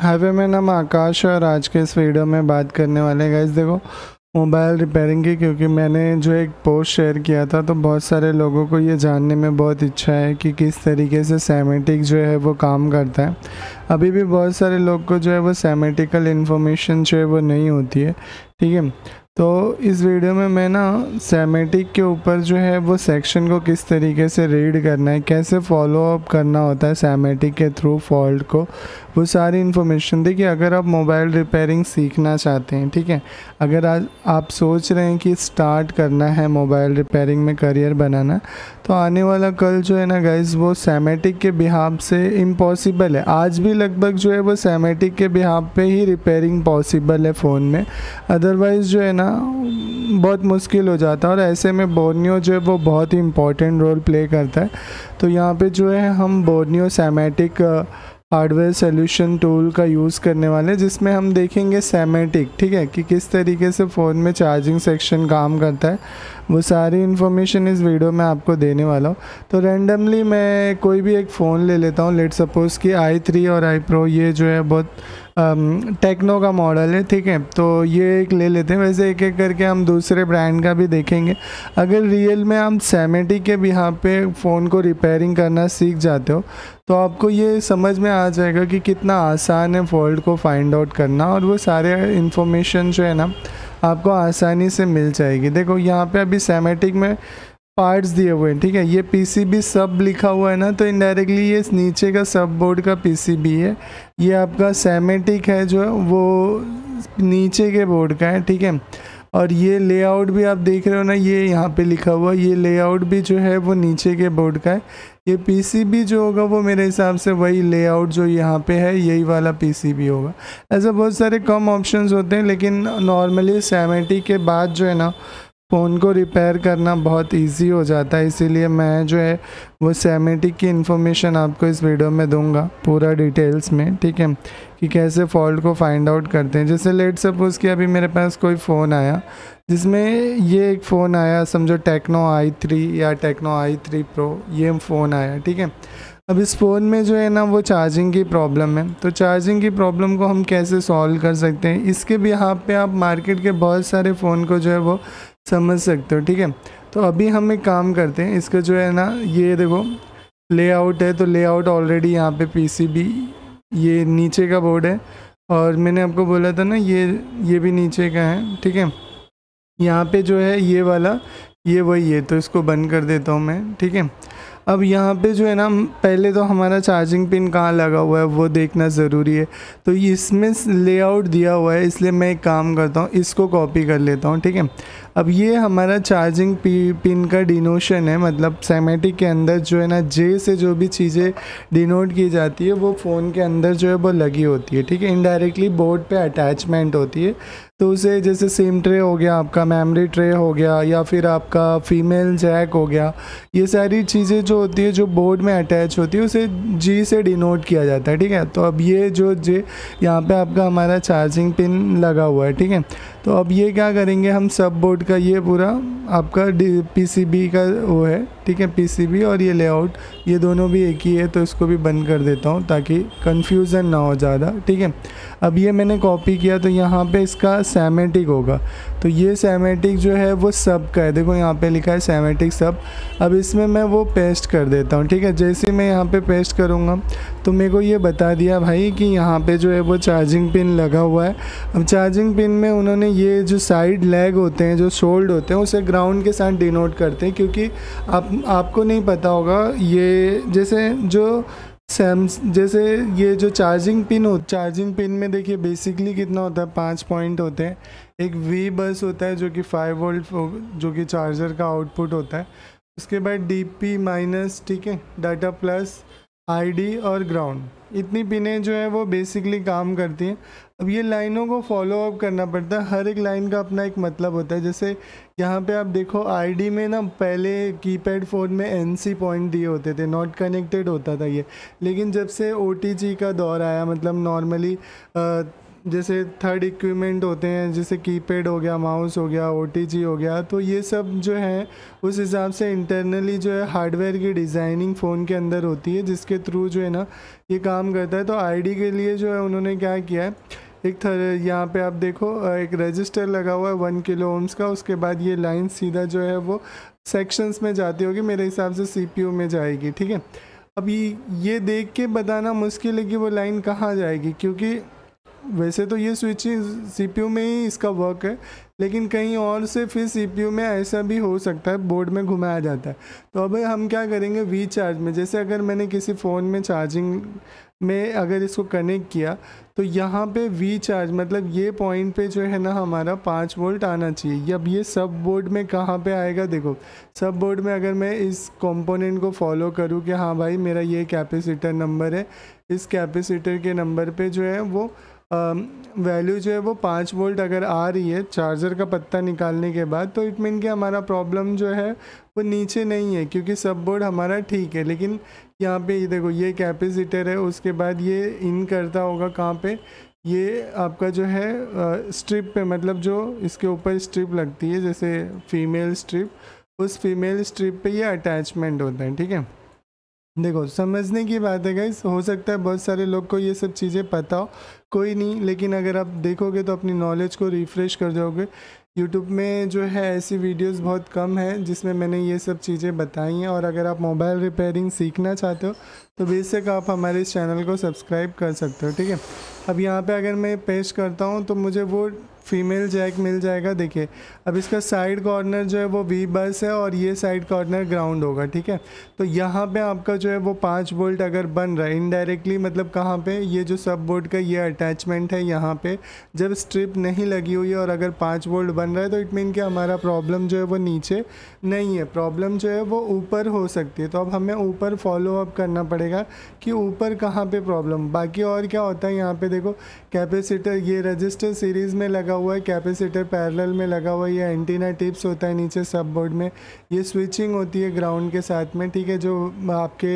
highway में नाम आकाश है और आज के इस वीडियो में बात करने वाले गाइज देखो मोबाइल रिपेयरिंग की क्योंकि मैंने जो एक पोस्ट शेयर किया था तो बहुत सारे लोगों को ये जानने में बहुत इच्छा है कि किस तरीके से सेमेटिक जो है वो काम करता है अभी भी बहुत सारे लोग को जो है वो सेमेटिकल इन्फॉर्मेशन जो है वो नहीं होती है ठीक है तो इस वीडियो में मैं ना सेमेटिक के ऊपर जो है वो सेक्शन को किस तरीके से रीड करना है कैसे फॉलोअप करना होता है सेमेटिक के थ्रू फॉल्ट को वो सारी इन्फॉर्मेशन देखिए अगर आप मोबाइल रिपेयरिंग सीखना चाहते हैं ठीक है अगर आज आप सोच रहे हैं कि स्टार्ट करना है मोबाइल रिपेयरिंग में करियर बनाना तो आने वाला कल जो है ना गाइज वो सेमेटिक के बिहाब से इम्पॉसिबल है आज भी लगभग जो है वो सेमेटिक के बिहाब पे ही रिपेयरिंग पॉसिबल है फ़ोन में अदरवाइज़ जो है ना करना बहुत मुश्किल हो जाता है और ऐसे में बोर्नियो जो है वो बहुत ही इम्पोर्टेंट रोल प्ले करता है तो यहाँ पे जो है हम Borneo schematic hardware solution tool का यूज़ करने वाले हैं जिसमें हम देखेंगे सेमेटिक ठीक है कि किस तरीके से फ़ोन में चार्जिंग सेक्शन काम करता है वो सारी इन्फॉर्मेशन इस वीडियो में आपको देने वाला हूँ तो रेंडमली मैं कोई भी एक फ़ोन ले लेता हूँ लेट सपोज़ कि आई थ्री और आई प्रो ये जो है बहुत टेक्नो का मॉडल है ठीक है तो ये एक ले लेते हैं वैसे एक एक करके हम दूसरे ब्रांड का भी देखेंगे अगर रियल में हम सेमेटी के भी यहाँ पे फ़ोन को रिपेयरिंग करना सीख जाते हो तो आपको ये समझ में आ जाएगा कि कितना आसान है फॉल्ट को फाइंड आउट करना और वो सारे इन्फॉर्मेशन जो है ना आपको आसानी से मिल जाएगी देखो यहाँ पे अभी सेमेटिक में पार्ट्स दिए हुए हैं ठीक है ये पीसीबी सब लिखा हुआ है ना तो इनडायरेक्टली ये नीचे का सब बोर्ड का पीसीबी है ये आपका सेमेटिक है जो है वो नीचे के बोर्ड का है ठीक है और ये लेआउट भी आप देख रहे हो ना ये यहाँ पे लिखा हुआ ये लेआउट भी जो है वो नीचे के बोर्ड का है ये पीसीबी जो होगा वो मेरे हिसाब से वही लेआउट जो यहाँ पे है यही वाला पीसीबी होगा ऐसा बहुत सारे कम ऑप्शंस होते हैं लेकिन नॉर्मली सेमेटी के बाद जो है ना फ़ोन को रिपेयर करना बहुत इजी हो जाता है इसीलिए मैं जो है वो सेमेटिक की इन्फॉर्मेशन आपको इस वीडियो में दूंगा पूरा डिटेल्स में ठीक है कि कैसे फॉल्ट को फाइंड आउट करते हैं जैसे लेट सपोज़ कि अभी मेरे पास कोई फ़ोन आया जिसमें ये एक फ़ोन आया समझो टेक्नो आई थ्री या टेक्नो आई थ्री प्रो ये फ़ोन आया ठीक है अब इस फ़ोन में जो है ना वो चार्जिंग की प्रॉब्लम है तो चार्जिंग की प्रॉब्लम को हम कैसे सॉल्व कर सकते हैं इसके भी यहाँ पे आप मार्केट के बहुत सारे फ़ोन को जो है वो समझ सकते हो ठीक है तो अभी हम एक काम करते हैं इसका जो है ना ये देखो लेआउट है तो लेआउट ऑलरेडी यहाँ पे पीसीबी ये नीचे का बोर्ड है और मैंने आपको बोला था ना ये ये भी नीचे का है ठीक है यहाँ पर जो है ये वाला ये वही है तो इसको बंद कर देता हूँ मैं ठीक है अब यहाँ पे जो है ना पहले तो हमारा चार्जिंग पिन कहाँ लगा हुआ है वो देखना ज़रूरी है तो इसमें लेआउट दिया हुआ है इसलिए मैं एक काम करता हूँ इसको कॉपी कर लेता हूँ ठीक है अब ये हमारा चार्जिंग पिन का डिनोशन है मतलब सेमेटिक के अंदर जो है ना जे से जो भी चीज़ें डिनोट की जाती है वो फ़ोन के अंदर जो है वो लगी होती है ठीक है इनडायरेक्टली बोर्ड पर अटैचमेंट होती है तो उसे जैसे सिम ट्रे हो गया आपका मेमोरी ट्रे हो गया या फिर आपका फीमेल जैक हो गया ये सारी चीज़ें जो होती है जो बोर्ड में अटैच होती है उसे जी से डिनोट किया जाता है ठीक है तो अब ये जो जे यहाँ पे आपका हमारा चार्जिंग पिन लगा हुआ है ठीक है तो अब ये क्या करेंगे हम सब बोर्ड का ये पूरा आपका डी का वो है ठीक है पी और ये लेआउट ये दोनों भी एक ही है तो इसको भी बंद कर देता हूँ ताकि कन्फ्यूज़न ना हो ज़्यादा ठीक है अब ये मैंने कॉपी किया तो यहाँ पर इसका सेमेटिक होगा तो ये सेमेटिक जो है वो सब का है देखो यहाँ पे लिखा है सेमेटिक सब अब इसमें मैं वो पेस्ट कर देता हूँ ठीक है जैसे मैं यहाँ पे पेस्ट करूँगा तो मेरे को ये बता दिया भाई कि यहाँ पे जो है वो चार्जिंग पिन लगा हुआ है अब चार्जिंग पिन में उन्होंने ये जो साइड लेग होते हैं जो शोल्ड होते हैं उसे ग्राउंड के साथ डिनोट करते हैं क्योंकि आप आपको नहीं पता होगा ये जैसे जो सैम जैसे ये जो चार्जिंग पिन हो चार्जिंग पिन में देखिए बेसिकली कितना होता है पाँच पॉइंट होते हैं एक वी बस होता है जो कि फाइव वोल्ट जो कि चार्जर का आउटपुट होता है उसके बाद डी पी माइनस ठीक है डाटा प्लस आईडी और ग्राउंड इतनी पिनें जो है वो बेसिकली काम करती हैं अब ये लाइनों को फॉलो अप करना पड़ता है हर एक लाइन का अपना एक मतलब होता है जैसे यहाँ पे आप देखो आईडी में ना पहले कीपैड फ़ोन में एनसी पॉइंट दिए होते थे नॉट कनेक्टेड होता था ये लेकिन जब से ओ का दौर आया मतलब नॉर्मली जैसे थर्ड इक्विपमेंट होते हैं जैसे कीपैड हो गया माउस हो गया ओ हो गया तो ये सब जो है उस हिसाब से इंटरनली जो है हार्डवेयर की डिज़ाइनिंग फ़ोन के अंदर होती है जिसके थ्रू जो है ना ये काम करता है तो आईडी के लिए जो है उन्होंने क्या किया है एक थर यहाँ पे आप देखो एक रजिस्टर लगा हुआ है वन किलो ओम्स का उसके बाद ये लाइन सीधा जो है वो सेक्शंस में जाती होगी मेरे हिसाब से सीपीयू में जाएगी ठीक है अभी ये देख के बताना मुश्किल है कि वो लाइन कहाँ जाएगी क्योंकि वैसे तो ये स्विच सी में ही इसका वर्क है लेकिन कहीं और से फिर सी में ऐसा भी हो सकता है बोर्ड में घुमाया जाता है तो अब हम क्या करेंगे वी चार्ज में जैसे अगर मैंने किसी फ़ोन में चार्जिंग में अगर इसको कनेक्ट किया तो यहाँ पे वी चार्ज मतलब ये पॉइंट पे जो है ना हमारा पाँच वोल्ट आना चाहिए अब ये सब बोर्ड में कहाँ पे आएगा देखो सब बोर्ड में अगर मैं इस कंपोनेंट को फॉलो करूँ कि हाँ भाई मेरा ये कैपेसिटर नंबर है इस कैपेसिटर के नंबर पे जो है वो वैल्यू जो है वो पाँच वोल्ट अगर आ रही है चार्जर का पत्ता निकालने के बाद तो इट मीन कि हमारा प्रॉब्लम जो है वो नीचे नहीं है क्योंकि सब बोर्ड हमारा ठीक है लेकिन यहाँ पे ये देखो ये कैपेसिटर है उसके बाद ये इन करता होगा कहाँ पे ये आपका जो है स्ट्रिप पे मतलब जो इसके ऊपर स्ट्रिप लगती है जैसे फीमेल स्ट्रिप उस फीमेल स्ट्रिप पर यह अटैचमेंट होता है ठीक है देखो समझने की बात है गाइस हो सकता है बहुत सारे लोग को ये सब चीज़ें पता हो कोई नहीं लेकिन अगर आप देखोगे तो अपनी नॉलेज को रिफ़्रेश कर जाओगे यूट्यूब में जो है ऐसी वीडियोस बहुत कम है जिसमें मैंने ये सब चीज़ें बताई हैं और अगर आप मोबाइल रिपेयरिंग सीखना चाहते हो तो बेशक आप हमारे इस चैनल को सब्सक्राइब कर सकते हो ठीक है अब यहाँ पे अगर मैं पेश करता हूँ तो मुझे वो फीमेल जैक मिल जाएगा देखिए अब इसका साइड कॉर्नर जो है वो वी बस है और ये साइड कॉर्नर ग्राउंड होगा ठीक है तो यहाँ पे आपका जो है वो पाँच बोल्ट अगर बन रहा है इनडायरेक्टली मतलब कहाँ पे ये जो सब बोर्ड का ये अटैचमेंट है यहाँ पे जब स्ट्रिप नहीं लगी हुई है और अगर पाँच बोल्ट बन रहा है तो इट मीन कि हमारा प्रॉब्लम जो है वो नीचे नहीं है प्रॉब्लम जो है वो ऊपर हो सकती है तो अब हमें ऊपर फॉलो अप करना पड़ेगा कि ऊपर कहाँ पर प्रॉब्लम बाकी और क्या होता है यहाँ पर देखो कैपेसिटर ये रजिस्टर सीरीज़ में लगा लगा हुआ है कैपेसिटर पैरेलल में लगा हुआ है ये एंटीना टिप्स होता है नीचे सब बोर्ड में ये स्विचिंग होती है ग्राउंड के साथ में ठीक है जो आपके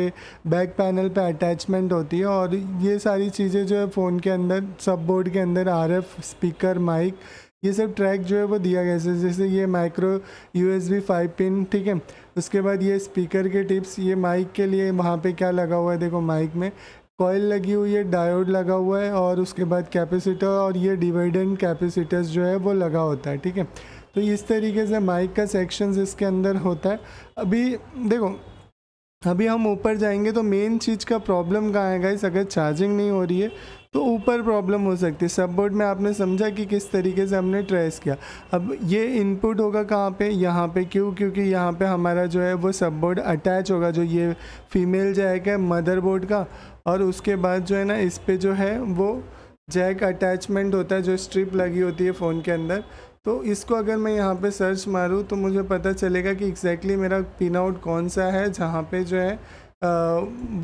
बैक पैनल पे अटैचमेंट होती है और ये सारी चीज़ें जो है फ़ोन के अंदर सब बोर्ड के अंदर आर स्पीकर माइक ये सब ट्रैक जो है वो दिया गया है जैसे ये माइक्रो यू एस पिन ठीक है उसके बाद ये स्पीकर के टिप्स ये माइक के लिए वहाँ पे क्या लगा हुआ है देखो माइक में कॉयल लगी हुई है डायोड लगा हुआ है और उसके बाद कैपेसिटर और ये डिवाइडेंट कैपेसिटर्स जो है वो लगा होता है ठीक है तो इस तरीके से माइक का सेक्शंस इसके अंदर होता है अभी देखो अभी हम ऊपर जाएंगे तो मेन चीज़ का प्रॉब्लम कहाँ है गाइस अगर चार्जिंग नहीं हो रही है तो ऊपर प्रॉब्लम हो सकती है सब बोर्ड में आपने समझा कि किस तरीके से हमने ट्रेस किया अब ये इनपुट होगा कहाँ पे यहाँ पे क्यों क्योंकि यहाँ पे हमारा जो है वो सब बोर्ड अटैच होगा जो ये फीमेल जाएगा है मदरबोर्ड का और उसके बाद जो है ना इस पर जो है वो जैक अटैचमेंट होता है जो स्ट्रिप लगी होती है फ़ोन के अंदर तो इसको अगर मैं यहाँ पे सर्च मारूँ तो मुझे पता चलेगा कि एग्जैक्टली exactly मेरा पिन आउट कौन सा है जहाँ पे जो है आ,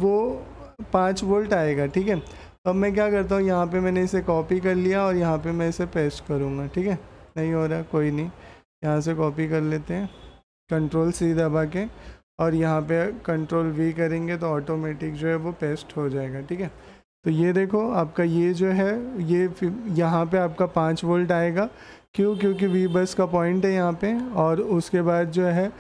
वो पाँच वोल्ट आएगा ठीक है अब मैं क्या करता हूँ यहाँ पे मैंने इसे कॉपी कर लिया और यहाँ पे मैं इसे पेस्ट करूँगा ठीक है नहीं हो रहा कोई नहीं यहाँ से कॉपी कर लेते हैं कंट्रोल सी दबा के और यहाँ पे कंट्रोल वी करेंगे तो ऑटोमेटिक जो है वो पेस्ट हो जाएगा ठीक है तो ये देखो आपका ये जो है ये यहाँ पे आपका पाँच वोल्ट आएगा क्यों क्योंकि वी बस का पॉइंट है यहाँ पे और उसके बाद जो है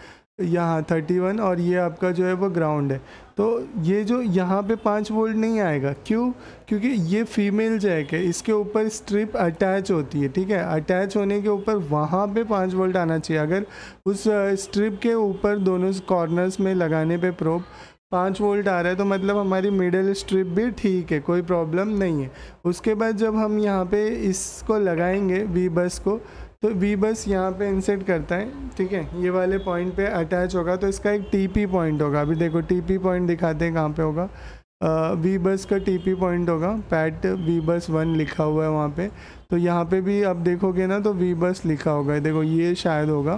यहाँ थर्टी वन और ये आपका जो है वो ग्राउंड है तो ये जो यहाँ पे पाँच वोल्ट नहीं आएगा क्यों क्योंकि ये फीमेल जैक है इसके ऊपर स्ट्रिप अटैच होती है ठीक है अटैच होने के ऊपर वहाँ पे पाँच वोल्ट आना चाहिए अगर उस स्ट्रिप के ऊपर दोनों कॉर्नर्स में लगाने पे प्रोब पाँच वोल्ट आ रहा है तो मतलब हमारी मिडल स्ट्रिप भी ठीक है कोई प्रॉब्लम नहीं है उसके बाद जब हम यहाँ पे इसको लगाएंगे वी बस को तो वी बस यहाँ पे इंसेट करता है ठीक है ये वाले पॉइंट पे अटैच होगा तो इसका एक टीपी पॉइंट होगा अभी देखो टीपी पॉइंट दिखाते हैं कहाँ पे होगा वी बस का टीपी पॉइंट होगा पैट वी बस वन लिखा हुआ है वहाँ पे तो यहाँ पे भी आप देखोगे ना तो वी बस लिखा होगा देखो ये शायद होगा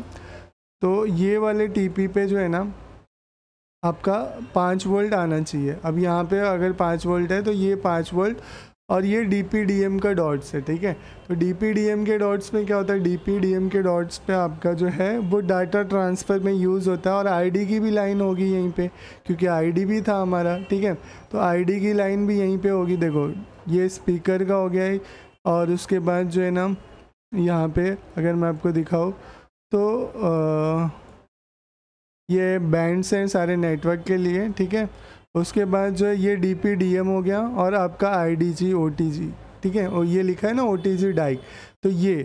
तो ये वाले पी पे जो है ना आपका पाँच वोल्ट आना चाहिए अब यहाँ पे अगर पाँच वोल्ट है तो ये पाँच वोल्ट और ये डी पी डी एम का डॉट्स है ठीक है तो डी पी डी एम के डॉट्स में क्या होता है डी पी डी एम के डॉट्स पे आपका जो है वो डाटा ट्रांसफ़र में यूज़ होता है और आई डी की भी लाइन होगी यहीं पे क्योंकि आई डी भी था हमारा ठीक है तो आई डी की लाइन भी यहीं पे होगी देखो ये स्पीकर का हो गया है और उसके बाद जो है ना यहाँ पे अगर मैं आपको दिखाऊँ तो आ, ये बैंड्स हैं सारे नेटवर्क के लिए ठीक है उसके बाद जो है ये डी पी डी एम हो गया और आपका I D G O T G ठीक है और ये लिखा है ना ओ टी जी डाइक तो ये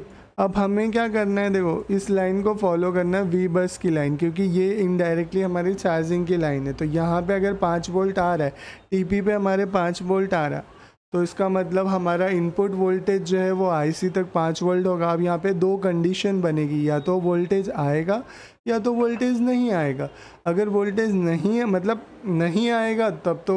अब हमें क्या करना है देखो इस लाइन को फॉलो करना है वी बस की लाइन क्योंकि ये इनडायरेक्टली हमारी चार्जिंग की लाइन है तो यहाँ पे अगर पाँच वोल्ट आ रहा है टीपी पे हमारे पाँच वोल्ट आ रहा है तो इसका मतलब हमारा इनपुट वोल्टेज जो है वो आईसी तक पाँच वोल्ट होगा अब यहाँ पे दो कंडीशन बनेगी या तो वोल्टेज आएगा या तो वोल्टेज नहीं आएगा अगर वोल्टेज नहीं है मतलब नहीं आएगा तब तो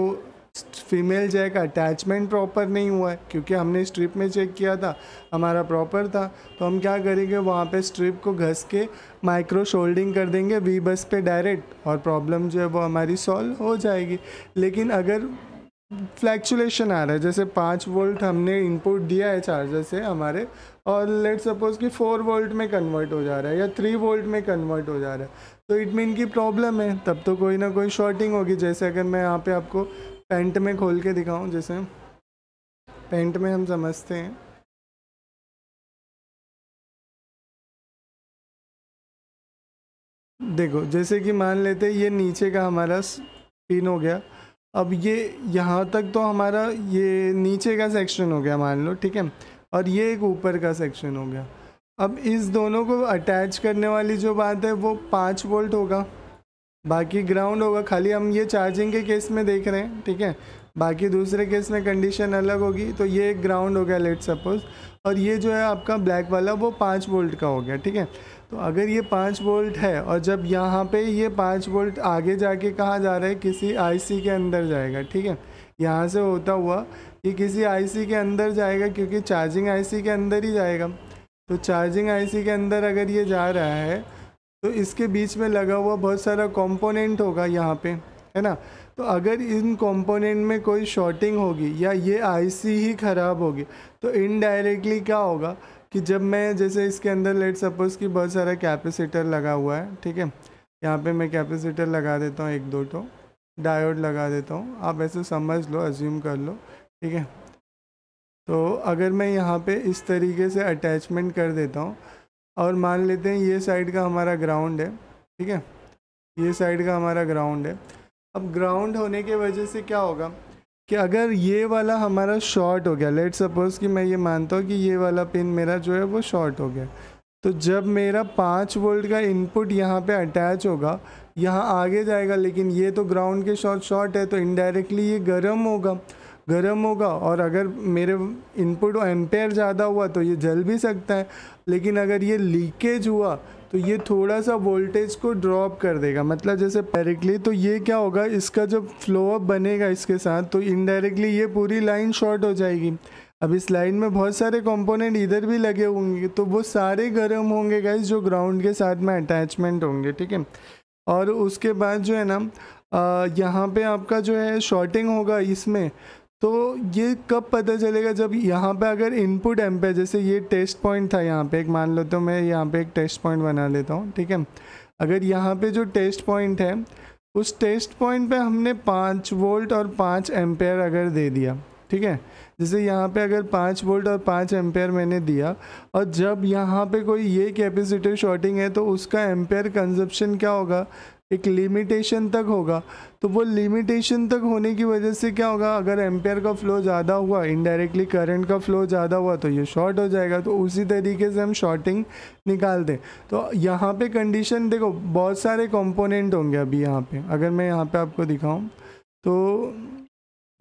फीमेल जैक अटैचमेंट प्रॉपर नहीं हुआ है क्योंकि हमने स्ट्रिप में चेक किया था हमारा प्रॉपर था तो हम क्या करेंगे वहाँ पे स्ट्रिप को घस के माइक्रो शोल्डिंग कर देंगे वी बस पे डायरेक्ट और प्रॉब्लम जो है वो हमारी सॉल्व हो जाएगी लेकिन अगर फ्लैक्चुलेशन आ रहा है जैसे पाँच वोल्ट हमने इनपुट दिया है चार्जर से हमारे और लेट सपोज कि फोर वोल्ट में कन्वर्ट हो जा रहा है या थ्री वोल्ट में कन्वर्ट हो जा रहा है तो इट मीन की प्रॉब्लम है तब तो कोई ना कोई शॉर्टिंग होगी जैसे अगर मैं यहाँ पे आपको पेंट में खोल के दिखाऊँ जैसे पेंट में हम समझते हैं देखो जैसे कि मान लेते ये नीचे का हमारा पिन हो गया अब ये यहाँ तक तो हमारा ये नीचे का सेक्शन हो गया मान लो ठीक है और ये एक ऊपर का सेक्शन हो गया अब इस दोनों को अटैच करने वाली जो बात है वो पाँच वोल्ट होगा बाकी ग्राउंड होगा खाली हम ये चार्जिंग के केस में देख रहे हैं ठीक है बाकी दूसरे केस में कंडीशन अलग होगी तो ये एक ग्राउंड हो गया लेट सपोज़ और ये जो है आपका ब्लैक वाला वो पाँच वोल्ट का हो गया ठीक है तो अगर ये पाँच वोल्ट है और जब यहाँ पे ये पाँच वोल्ट आगे जाके कहाँ जा रहा है किसी आईसी के अंदर जाएगा ठीक है यहाँ से होता हुआ कि किसी आईसी के अंदर जाएगा क्योंकि चार्जिंग आईसी के अंदर ही जाएगा तो चार्जिंग आईसी के अंदर अगर ये जा रहा है तो इसके बीच में लगा हुआ बहुत सारा कॉम्पोनेंट होगा यहाँ पर है ना तो अगर इन कंपोनेंट में कोई शॉर्टिंग होगी या ये आईसी ही ख़राब होगी तो इनडायरेक्टली क्या होगा कि जब मैं जैसे इसके अंदर लेट सपोज़ कि बहुत सारा कैपेसिटर लगा हुआ है ठीक है यहाँ पे मैं कैपेसिटर लगा देता हूँ एक दो तो डायोड लगा देता हूँ आप ऐसे समझ लो अज्यूम कर लो ठीक है तो अगर मैं यहाँ पे इस तरीके से अटैचमेंट कर देता हूँ और मान लेते हैं ये साइड का हमारा ग्राउंड है ठीक है ये साइड का हमारा ग्राउंड है अब ग्राउंड होने के वजह से क्या होगा कि अगर ये वाला हमारा शॉर्ट हो गया लेट सपोज़ कि मैं ये मानता हूँ कि ये वाला पिन मेरा जो है वो शॉर्ट हो गया तो जब मेरा पाँच वोल्ट का इनपुट यहाँ पे अटैच होगा यहाँ आगे जाएगा लेकिन ये तो ग्राउंड के शॉर्ट शॉर्ट है तो इनडायरेक्टली ये गर्म होगा गर्म होगा और अगर मेरे इनपुट एम्पेयर ज़्यादा हुआ तो ये जल भी सकता है लेकिन अगर ये लीकेज हुआ तो ये थोड़ा सा वोल्टेज को ड्रॉप कर देगा मतलब जैसे डायरेक्टली तो ये क्या होगा इसका जब फ्लो अप बनेगा इसके साथ तो इनडायरेक्टली ये पूरी लाइन शॉर्ट हो जाएगी अब इस लाइन में बहुत सारे कंपोनेंट इधर भी लगे होंगे तो वो सारे गर्म होंगे गाइज जो ग्राउंड के साथ में अटैचमेंट होंगे ठीक है और उसके बाद जो है ना यहाँ पे आपका जो है शॉर्टिंग होगा इसमें तो ये कब पता चलेगा जब यहाँ पे अगर इनपुट एम पे जैसे ये टेस्ट पॉइंट था यहाँ पे एक मान लो तो मैं यहाँ पे एक टेस्ट पॉइंट बना लेता हूँ ठीक है अगर यहाँ पे जो टेस्ट पॉइंट है उस टेस्ट पॉइंट पे हमने पाँच वोल्ट और पाँच एम्पेयर अगर दे दिया ठीक है जैसे यहाँ पे अगर पाँच वोल्ट और पाँच एम्पेयर मैंने दिया और जब यहाँ पे कोई ये कैपेसिटर शॉर्टिंग है तो उसका एम्पेयर कंजप्शन क्या होगा एक लिमिटेशन तक होगा तो वो लिमिटेशन तक होने की वजह से क्या होगा अगर एम्पेयर का फ्लो ज़्यादा हुआ इनडायरेक्टली करंट का फ्लो ज़्यादा हुआ तो ये शॉर्ट हो जाएगा तो उसी तरीके से हम शॉर्टिंग निकाल दें तो यहाँ पे कंडीशन देखो बहुत सारे कंपोनेंट होंगे अभी यहाँ पे अगर मैं यहाँ पे आपको दिखाऊँ तो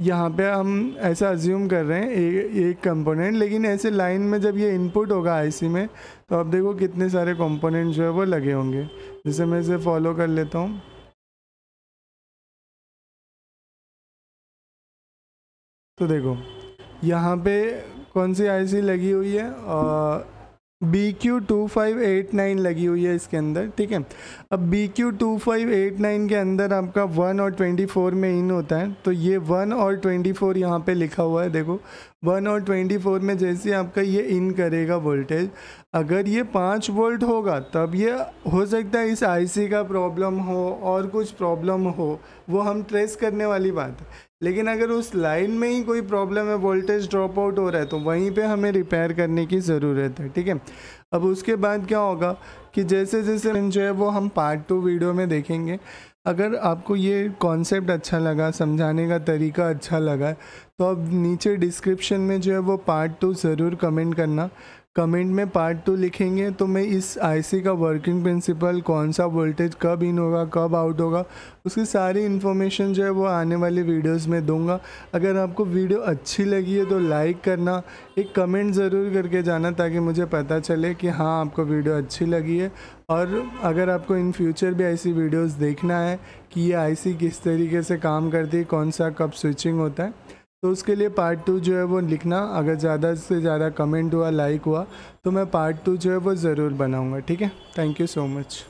यहाँ पर हम ऐसा अज्यूम कर रहे हैं ए, एक कंपोनेंट लेकिन ऐसे लाइन में जब ये इनपुट होगा आई में तो आप देखो कितने सारे कॉम्पोनेंट जो है वो लगे होंगे जिसे मैं इसे फॉलो कर लेता हूँ तो देखो यहाँ पे कौन सी आईसी लगी हुई है B Q two five eight nine लगी हुई है इसके अंदर ठीक है अब B Q two five eight nine के अंदर आपका वन और ट्वेंटी फोर में इन होता है तो ये वन और ट्वेंटी फोर यहाँ पर लिखा हुआ है देखो वन और ट्वेंटी फोर में जैसे आपका ये इन करेगा वोल्टेज अगर ये पाँच वोल्ट होगा तब ये हो सकता है इस आईसी का प्रॉब्लम हो और कुछ प्रॉब्लम हो वो हम ट्रेस करने वाली बात है लेकिन अगर उस लाइन में ही कोई प्रॉब्लम है वोल्टेज ड्रॉप आउट हो रहा है तो वहीं पे हमें रिपेयर करने की ज़रूरत है ठीक है अब उसके बाद क्या होगा कि जैसे जैसे जो है वो हम पार्ट टू वीडियो में देखेंगे अगर आपको ये कॉन्सेप्ट अच्छा लगा समझाने का तरीका अच्छा लगा तो अब नीचे डिस्क्रिप्शन में जो है वो पार्ट टू ज़रूर कमेंट करना कमेंट में पार्ट टू लिखेंगे तो मैं इस आईसी का वर्किंग प्रिंसिपल कौन सा वोल्टेज कब इन होगा कब आउट होगा उसकी सारी इन्फॉर्मेशन जो है वो आने वाली वीडियोस में दूंगा अगर आपको वीडियो अच्छी लगी है तो लाइक करना एक कमेंट ज़रूर करके जाना ताकि मुझे पता चले कि हाँ आपको वीडियो अच्छी लगी है और अगर आपको इन फ्यूचर भी ऐसी वीडियोज़ देखना है कि ये आई किस तरीके से काम करती है कौन सा कब स्विचिंग होता है तो उसके लिए पार्ट टू जो है वो लिखना अगर ज़्यादा से ज़्यादा कमेंट हुआ लाइक हुआ तो मैं पार्ट टू जो है वो ज़रूर बनाऊँगा ठीक है थैंक यू सो मच